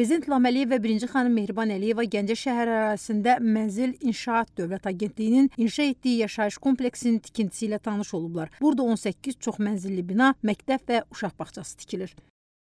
Prezident İlham Əliyev və birinci xanım Mehriban Əliyeva Gəncə şəhər ərazisində Mənzil İnşaat Dövlət Agentliyinin inşa etdiyi yaşayış kompleksinin tikintisi ilə tanış olublar. Burada 18 çox mənzilli bina, məktəb və uşaq bağçası tikilir.